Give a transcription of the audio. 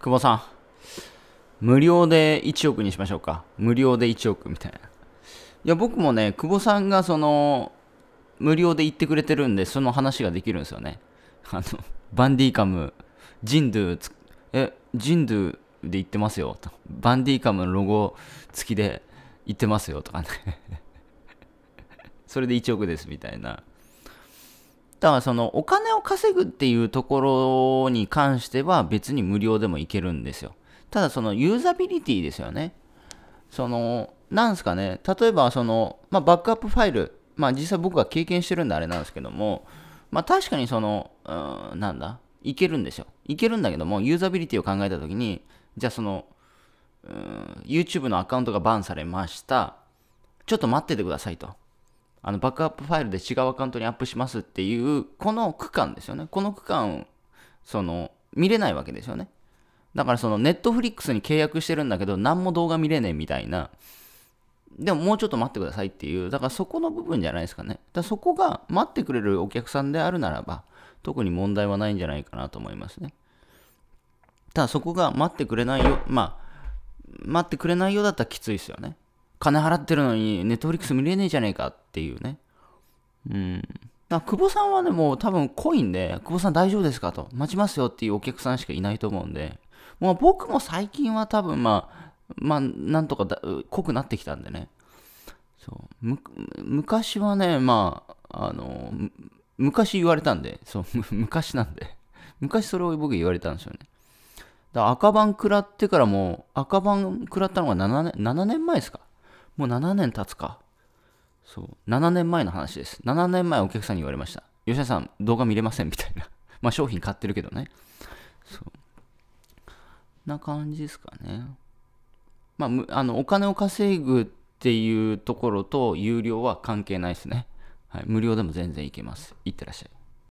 久保さん、無料で1億にしましょうか。無料で1億みたいな。いや、僕もね、久保さんがその、無料で言ってくれてるんで、その話ができるんですよね。あの、バンディカム、ジンドゥえ、ジンドゥで言ってますよ。とバンディカムのロゴ付きで言ってますよ。とかね。それで1億ですみたいな。だからそのお金を稼ぐっていうところに関しては別に無料でもいけるんですよ。ただそのユーザビリティですよね。その、なんすかね、例えばその、まあ、バックアップファイル、まあ実際僕が経験してるんであれなんですけども、まあ確かにその、うん、なんだ、いけるんですよ。いけるんだけども、ユーザビリティを考えたときに、じゃあその、うん、YouTube のアカウントがバンされました。ちょっと待っててくださいと。あのバックアップファイルで違うアカウントにアップしますっていうこの区間ですよねこの区間その見れないわけですよねだからそのネットフリックスに契約してるんだけど何も動画見れねえみたいなでももうちょっと待ってくださいっていうだからそこの部分じゃないですかねだそこが待ってくれるお客さんであるならば特に問題はないんじゃないかなと思いますねただそこが待ってくれないよまあ待ってくれないようだったらきついですよね金払ってるのに、ネットフリックス見れねえじゃねえかっていうね。うん。久保さんはね、もう多分濃いんで、久保さん大丈夫ですかと、待ちますよっていうお客さんしかいないと思うんで、もう僕も最近は多分まあ、まあ、なんとかだ濃くなってきたんでね。そうむ昔はね、まあ、あの、昔言われたんで、そう、昔なんで。昔それを僕言われたんですよね。だ赤番食らってからもう、赤番食らったのが7年 ,7 年前ですかもう7年経つか。そう。7年前の話です。7年前お客さんに言われました。吉田さん、動画見れませんみたいな。まあ商品買ってるけどね。そう。な感じですかね。まあ、あのお金を稼ぐっていうところと有料は関係ないですね。はい、無料でも全然いけます。いってらっしゃい。